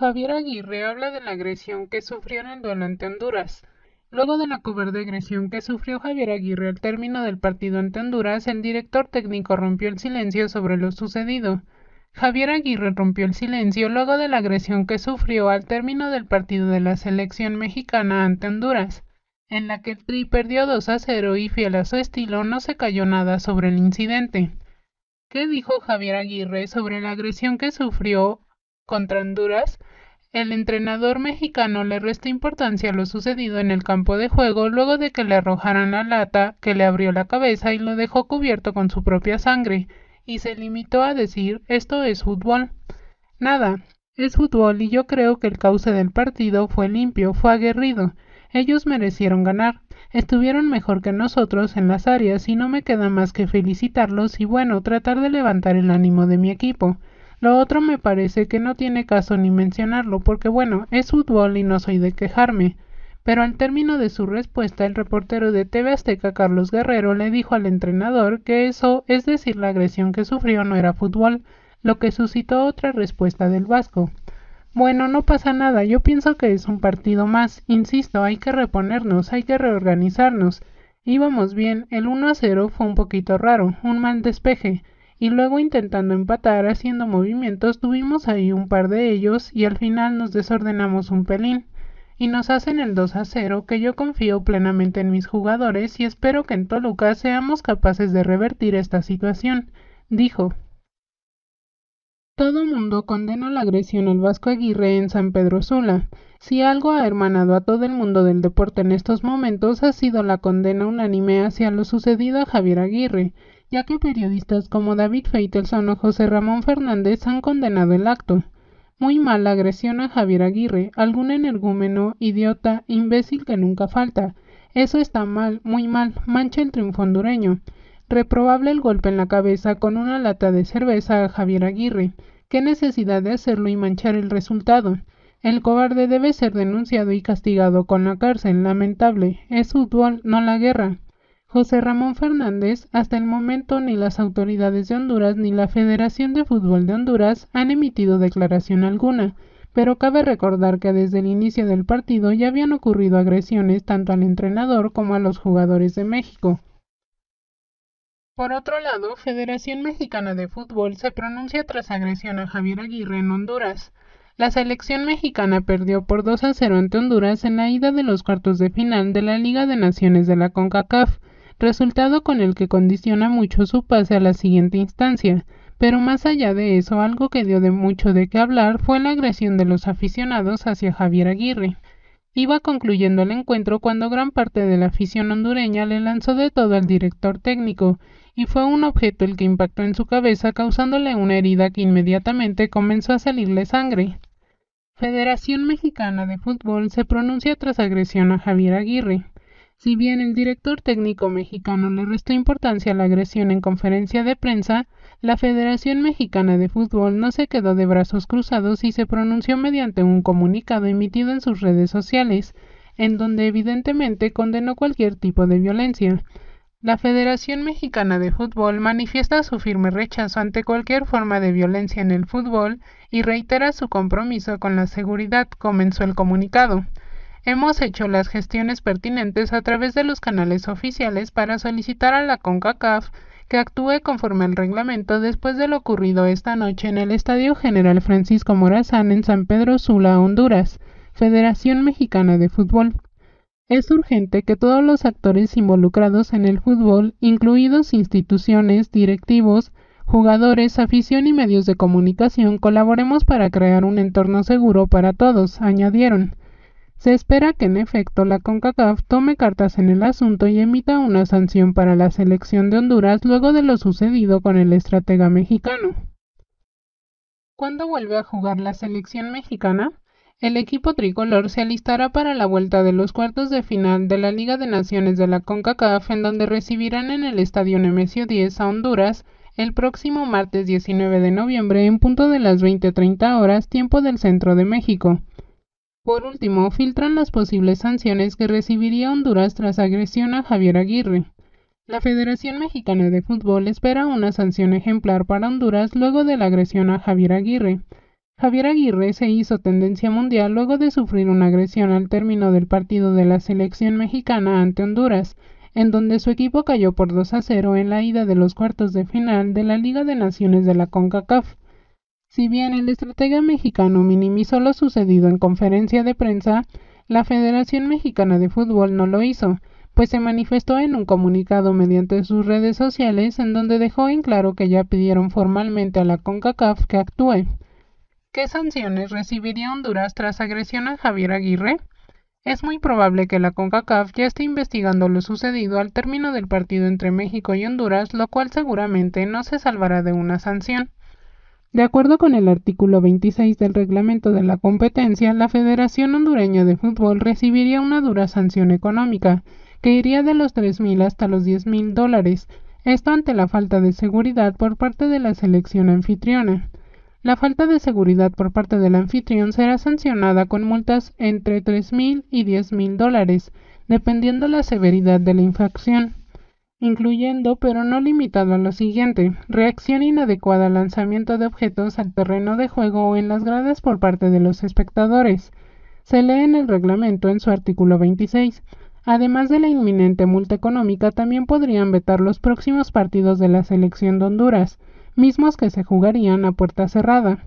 Javier Aguirre habla de la agresión que sufrió en el duelo ante Honduras. Luego de la de agresión que sufrió Javier Aguirre al término del partido ante Honduras, el director técnico rompió el silencio sobre lo sucedido. Javier Aguirre rompió el silencio luego de la agresión que sufrió al término del partido de la selección mexicana ante Honduras, en la que el Tri perdió 2 a 0 y fiel a su estilo no se cayó nada sobre el incidente. ¿Qué dijo Javier Aguirre sobre la agresión que sufrió contra Honduras, el entrenador mexicano le resta importancia a lo sucedido en el campo de juego luego de que le arrojaran la lata que le abrió la cabeza y lo dejó cubierto con su propia sangre, y se limitó a decir esto es fútbol. Nada, es fútbol y yo creo que el cauce del partido fue limpio, fue aguerrido. Ellos merecieron ganar, estuvieron mejor que nosotros en las áreas y no me queda más que felicitarlos y bueno, tratar de levantar el ánimo de mi equipo. Lo otro me parece que no tiene caso ni mencionarlo, porque bueno, es fútbol y no soy de quejarme. Pero al término de su respuesta, el reportero de TV Azteca Carlos Guerrero le dijo al entrenador que eso, es decir, la agresión que sufrió no era fútbol, lo que suscitó otra respuesta del vasco. Bueno, no pasa nada, yo pienso que es un partido más, insisto, hay que reponernos, hay que reorganizarnos. Íbamos bien, el 1 a 0 fue un poquito raro, un mal despeje, y luego intentando empatar haciendo movimientos tuvimos ahí un par de ellos y al final nos desordenamos un pelín y nos hacen el 2 a 0 que yo confío plenamente en mis jugadores y espero que en Toluca seamos capaces de revertir esta situación, dijo. Todo mundo condena la agresión al Vasco Aguirre en San Pedro Sula. Si algo ha hermanado a todo el mundo del deporte en estos momentos ha sido la condena unánime hacia lo sucedido a Javier Aguirre, ya que periodistas como David Feitelson o José Ramón Fernández han condenado el acto. Muy mala agresión a Javier Aguirre, algún energúmeno, idiota, imbécil que nunca falta. Eso está mal, muy mal, mancha el triunfo hondureño. Reprobable el golpe en la cabeza con una lata de cerveza a Javier Aguirre. Qué necesidad de hacerlo y manchar el resultado. El cobarde debe ser denunciado y castigado con la cárcel, lamentable. Es su dual, no la guerra. José Ramón Fernández, hasta el momento ni las autoridades de Honduras ni la Federación de Fútbol de Honduras han emitido declaración alguna, pero cabe recordar que desde el inicio del partido ya habían ocurrido agresiones tanto al entrenador como a los jugadores de México. Por otro lado, Federación Mexicana de Fútbol se pronuncia tras agresión a Javier Aguirre en Honduras. La selección mexicana perdió por 2 a 0 ante Honduras en la ida de los cuartos de final de la Liga de Naciones de la CONCACAF resultado con el que condiciona mucho su pase a la siguiente instancia. Pero más allá de eso, algo que dio de mucho de qué hablar fue la agresión de los aficionados hacia Javier Aguirre. Iba concluyendo el encuentro cuando gran parte de la afición hondureña le lanzó de todo al director técnico, y fue un objeto el que impactó en su cabeza causándole una herida que inmediatamente comenzó a salirle sangre. Federación Mexicana de Fútbol se pronuncia tras agresión a Javier Aguirre. Si bien el director técnico mexicano le restó importancia a la agresión en conferencia de prensa, la Federación Mexicana de Fútbol no se quedó de brazos cruzados y se pronunció mediante un comunicado emitido en sus redes sociales, en donde evidentemente condenó cualquier tipo de violencia. La Federación Mexicana de Fútbol manifiesta su firme rechazo ante cualquier forma de violencia en el fútbol y reitera su compromiso con la seguridad, comenzó el comunicado. Hemos hecho las gestiones pertinentes a través de los canales oficiales para solicitar a la CONCACAF que actúe conforme al reglamento después de lo ocurrido esta noche en el Estadio General Francisco Morazán en San Pedro Sula, Honduras, Federación Mexicana de Fútbol. Es urgente que todos los actores involucrados en el fútbol, incluidos instituciones, directivos, jugadores, afición y medios de comunicación, colaboremos para crear un entorno seguro para todos, añadieron. Se espera que en efecto la CONCACAF tome cartas en el asunto y emita una sanción para la selección de Honduras luego de lo sucedido con el estratega mexicano. ¿Cuándo vuelve a jugar la selección mexicana? El equipo tricolor se alistará para la vuelta de los cuartos de final de la Liga de Naciones de la CONCACAF en donde recibirán en el Estadio Nemesio 10 a Honduras el próximo martes 19 de noviembre en punto de las 20:30 horas tiempo del centro de México. Por último, filtran las posibles sanciones que recibiría Honduras tras agresión a Javier Aguirre. La Federación Mexicana de Fútbol espera una sanción ejemplar para Honduras luego de la agresión a Javier Aguirre. Javier Aguirre se hizo tendencia mundial luego de sufrir una agresión al término del partido de la selección mexicana ante Honduras, en donde su equipo cayó por 2 a 0 en la ida de los cuartos de final de la Liga de Naciones de la CONCACAF. Si bien el estratega mexicano minimizó lo sucedido en conferencia de prensa, la Federación Mexicana de Fútbol no lo hizo, pues se manifestó en un comunicado mediante sus redes sociales en donde dejó en claro que ya pidieron formalmente a la CONCACAF que actúe. ¿Qué sanciones recibiría Honduras tras agresión a Javier Aguirre? Es muy probable que la CONCACAF ya esté investigando lo sucedido al término del partido entre México y Honduras, lo cual seguramente no se salvará de una sanción. De acuerdo con el artículo 26 del reglamento de la competencia, la Federación Hondureña de Fútbol recibiría una dura sanción económica, que iría de los 3.000 hasta los 10.000 dólares, esto ante la falta de seguridad por parte de la selección anfitriona. La falta de seguridad por parte del anfitrión será sancionada con multas entre 3.000 y 10.000 dólares, dependiendo la severidad de la infracción incluyendo pero no limitado a lo siguiente, reacción inadecuada al lanzamiento de objetos al terreno de juego o en las gradas por parte de los espectadores. Se lee en el reglamento en su artículo 26. Además de la inminente multa económica, también podrían vetar los próximos partidos de la selección de Honduras, mismos que se jugarían a puerta cerrada.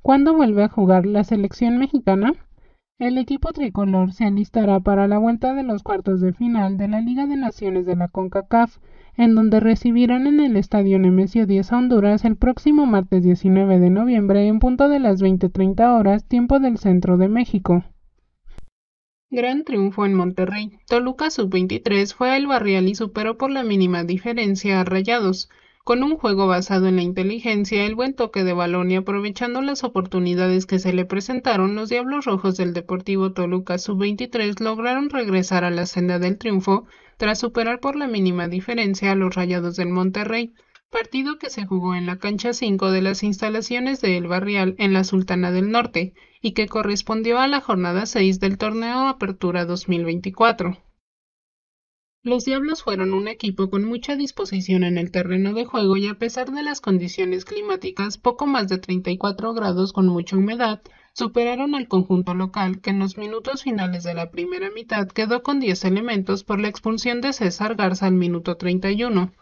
¿Cuándo vuelve a jugar la selección mexicana? El equipo tricolor se alistará para la vuelta de los cuartos de final de la Liga de Naciones de la CONCACAF, en donde recibirán en el Estadio Nemesio 10 a Honduras el próximo martes 19 de noviembre en punto de las 20:30 horas tiempo del centro de México. Gran triunfo en Monterrey. Toluca Sub-23 fue al barrial y superó por la mínima diferencia a Rayados con un juego basado en la inteligencia, el buen toque de balón y aprovechando las oportunidades que se le presentaron, los Diablos Rojos del Deportivo Toluca Sub-23 lograron regresar a la senda del triunfo tras superar por la mínima diferencia a los Rayados del Monterrey, partido que se jugó en la cancha 5 de las instalaciones de El Barrial en la Sultana del Norte y que correspondió a la jornada 6 del torneo Apertura 2024. Los Diablos fueron un equipo con mucha disposición en el terreno de juego y a pesar de las condiciones climáticas poco más de 34 grados con mucha humedad, superaron al conjunto local que en los minutos finales de la primera mitad quedó con diez elementos por la expulsión de César Garza al minuto 31.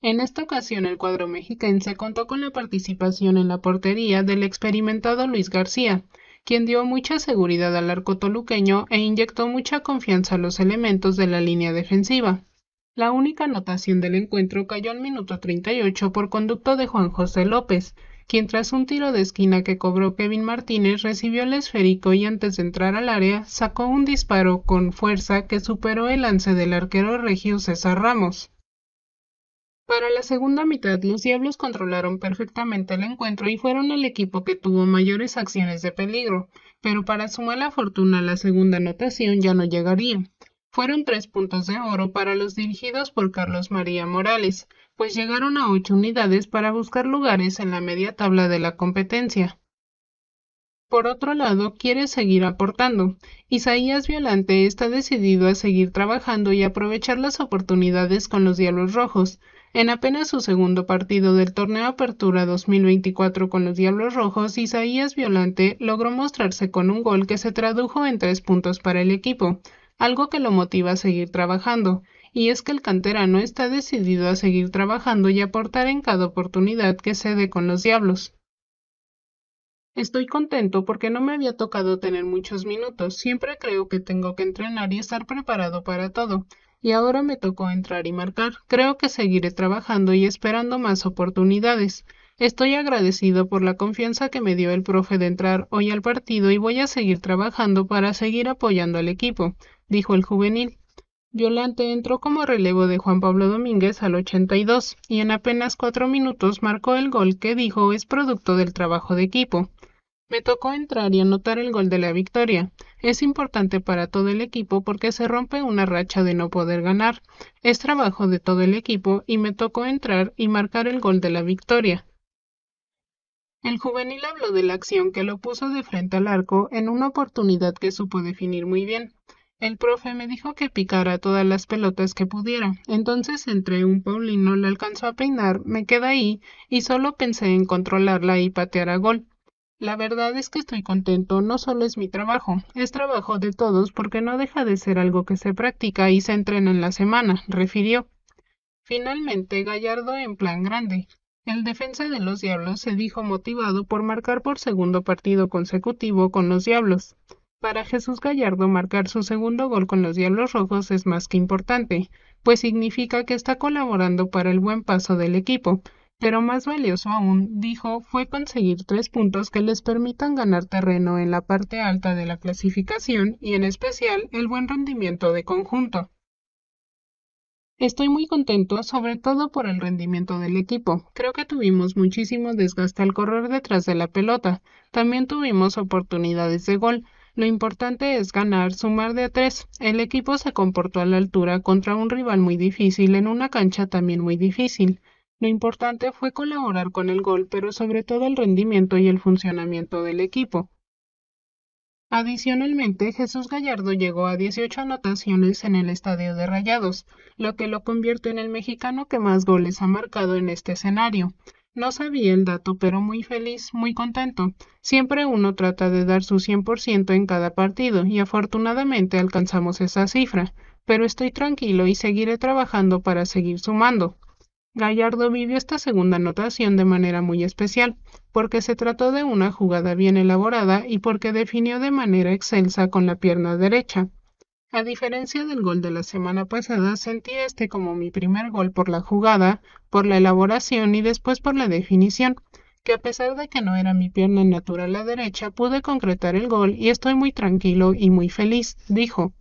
En esta ocasión el cuadro mexiquense contó con la participación en la portería del experimentado Luis García, quien dio mucha seguridad al arco toluqueño e inyectó mucha confianza a los elementos de la línea defensiva. La única anotación del encuentro cayó al minuto 38 por conducto de Juan José López, quien tras un tiro de esquina que cobró Kevin Martínez recibió el esférico y antes de entrar al área sacó un disparo con fuerza que superó el lance del arquero regio César Ramos. Para la segunda mitad, los Diablos controlaron perfectamente el encuentro y fueron el equipo que tuvo mayores acciones de peligro, pero para su mala fortuna la segunda anotación ya no llegaría. Fueron tres puntos de oro para los dirigidos por Carlos María Morales, pues llegaron a ocho unidades para buscar lugares en la media tabla de la competencia. Por otro lado, quiere seguir aportando. Isaías Violante está decidido a seguir trabajando y aprovechar las oportunidades con los Diablos Rojos, en apenas su segundo partido del torneo Apertura 2024 con los Diablos Rojos, Isaías Violante logró mostrarse con un gol que se tradujo en tres puntos para el equipo, algo que lo motiva a seguir trabajando, y es que el canterano está decidido a seguir trabajando y aportar en cada oportunidad que se dé con los Diablos. Estoy contento porque no me había tocado tener muchos minutos, siempre creo que tengo que entrenar y estar preparado para todo, y ahora me tocó entrar y marcar. Creo que seguiré trabajando y esperando más oportunidades. Estoy agradecido por la confianza que me dio el profe de entrar hoy al partido y voy a seguir trabajando para seguir apoyando al equipo, dijo el juvenil. Violante entró como relevo de Juan Pablo Domínguez al 82 y en apenas cuatro minutos marcó el gol que dijo es producto del trabajo de equipo. Me tocó entrar y anotar el gol de la victoria. Es importante para todo el equipo porque se rompe una racha de no poder ganar. Es trabajo de todo el equipo y me tocó entrar y marcar el gol de la victoria. El juvenil habló de la acción que lo puso de frente al arco en una oportunidad que supo definir muy bien. El profe me dijo que picara todas las pelotas que pudiera, entonces entré un Paulino, le alcanzó a peinar, me quedé ahí y solo pensé en controlarla y patear a gol. La verdad es que estoy contento, no solo es mi trabajo, es trabajo de todos porque no deja de ser algo que se practica y se entrena en la semana, refirió. Finalmente, Gallardo en plan grande. El defensa de los Diablos se dijo motivado por marcar por segundo partido consecutivo con los Diablos. Para Jesús Gallardo marcar su segundo gol con los Diablos Rojos es más que importante, pues significa que está colaborando para el buen paso del equipo, pero más valioso aún, dijo, fue conseguir tres puntos que les permitan ganar terreno en la parte alta de la clasificación y en especial el buen rendimiento de conjunto. Estoy muy contento, sobre todo por el rendimiento del equipo. Creo que tuvimos muchísimo desgaste al correr detrás de la pelota. También tuvimos oportunidades de gol. Lo importante es ganar, sumar de a tres. El equipo se comportó a la altura contra un rival muy difícil en una cancha también muy difícil. Lo importante fue colaborar con el gol, pero sobre todo el rendimiento y el funcionamiento del equipo. Adicionalmente, Jesús Gallardo llegó a 18 anotaciones en el estadio de Rayados, lo que lo convierte en el mexicano que más goles ha marcado en este escenario. No sabía el dato, pero muy feliz, muy contento. Siempre uno trata de dar su 100% en cada partido y afortunadamente alcanzamos esa cifra, pero estoy tranquilo y seguiré trabajando para seguir sumando. Gallardo vivió esta segunda anotación de manera muy especial, porque se trató de una jugada bien elaborada y porque definió de manera excelsa con la pierna derecha. A diferencia del gol de la semana pasada, sentí este como mi primer gol por la jugada, por la elaboración y después por la definición, que a pesar de que no era mi pierna natural la derecha, pude concretar el gol y estoy muy tranquilo y muy feliz, dijo.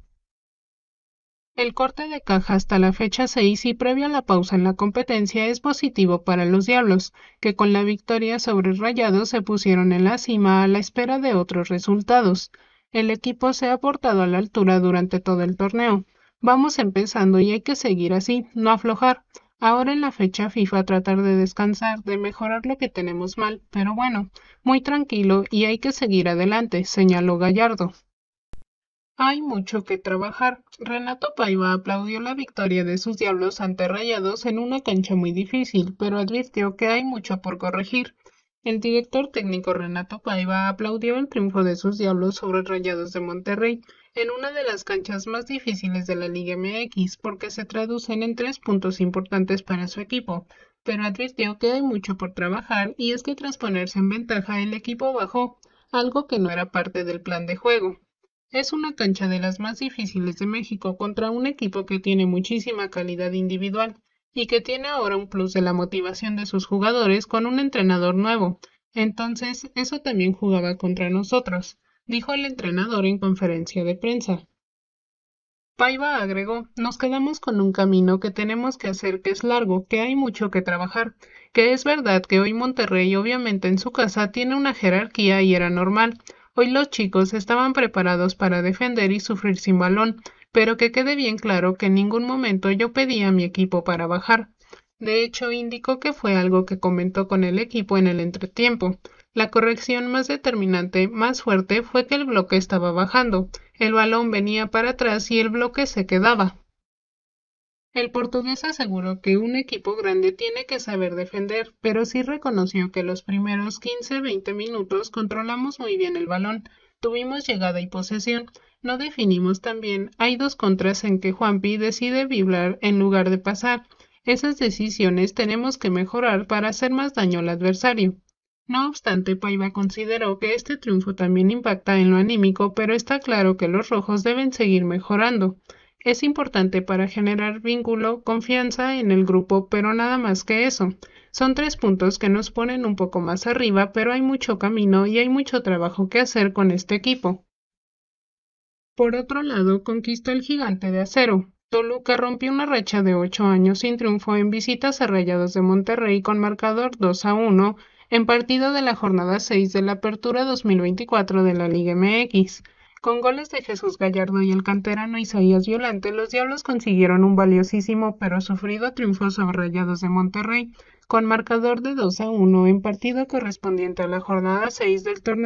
El corte de caja hasta la fecha 6 y previo a la pausa en la competencia es positivo para los Diablos, que con la victoria sobre Rayados se pusieron en la cima a la espera de otros resultados. El equipo se ha portado a la altura durante todo el torneo. Vamos empezando y hay que seguir así, no aflojar. Ahora en la fecha FIFA tratar de descansar, de mejorar lo que tenemos mal, pero bueno, muy tranquilo y hay que seguir adelante, señaló Gallardo. Hay mucho que trabajar. Renato Paiva aplaudió la victoria de sus diablos ante Rayados en una cancha muy difícil, pero advirtió que hay mucho por corregir. El director técnico Renato Paiva aplaudió el triunfo de sus diablos sobre Rayados de Monterrey en una de las canchas más difíciles de la Liga MX porque se traducen en tres puntos importantes para su equipo, pero advirtió que hay mucho por trabajar y es que tras ponerse en ventaja el equipo bajó, algo que no era parte del plan de juego. Es una cancha de las más difíciles de México contra un equipo que tiene muchísima calidad individual y que tiene ahora un plus de la motivación de sus jugadores con un entrenador nuevo. Entonces, eso también jugaba contra nosotros, dijo el entrenador en conferencia de prensa. Paiva agregó, nos quedamos con un camino que tenemos que hacer que es largo, que hay mucho que trabajar, que es verdad que hoy Monterrey obviamente en su casa tiene una jerarquía y era normal, Hoy los chicos estaban preparados para defender y sufrir sin balón, pero que quede bien claro que en ningún momento yo pedí a mi equipo para bajar. De hecho, indicó que fue algo que comentó con el equipo en el entretiempo. La corrección más determinante, más fuerte, fue que el bloque estaba bajando. El balón venía para atrás y el bloque se quedaba. El portugués aseguró que un equipo grande tiene que saber defender, pero sí reconoció que los primeros 15-20 minutos controlamos muy bien el balón, tuvimos llegada y posesión, no definimos tan bien, hay dos contras en que Juanpi decide vibrar en lugar de pasar. Esas decisiones tenemos que mejorar para hacer más daño al adversario. No obstante, Paiva consideró que este triunfo también impacta en lo anímico, pero está claro que los rojos deben seguir mejorando es importante para generar vínculo, confianza en el grupo, pero nada más que eso. Son tres puntos que nos ponen un poco más arriba, pero hay mucho camino y hay mucho trabajo que hacer con este equipo. Por otro lado, conquista el gigante de acero. Toluca rompió una racha de ocho años sin triunfo en visitas a Rayados de Monterrey con marcador 2 a 1 en partido de la jornada 6 de la Apertura 2024 de la Liga MX. Con goles de Jesús Gallardo y el canterano Isaías Violante, los Diablos consiguieron un valiosísimo pero sufrido triunfo sobre Rayados de Monterrey, con marcador de 2 a 1 en partido correspondiente a la jornada 6 del torneo.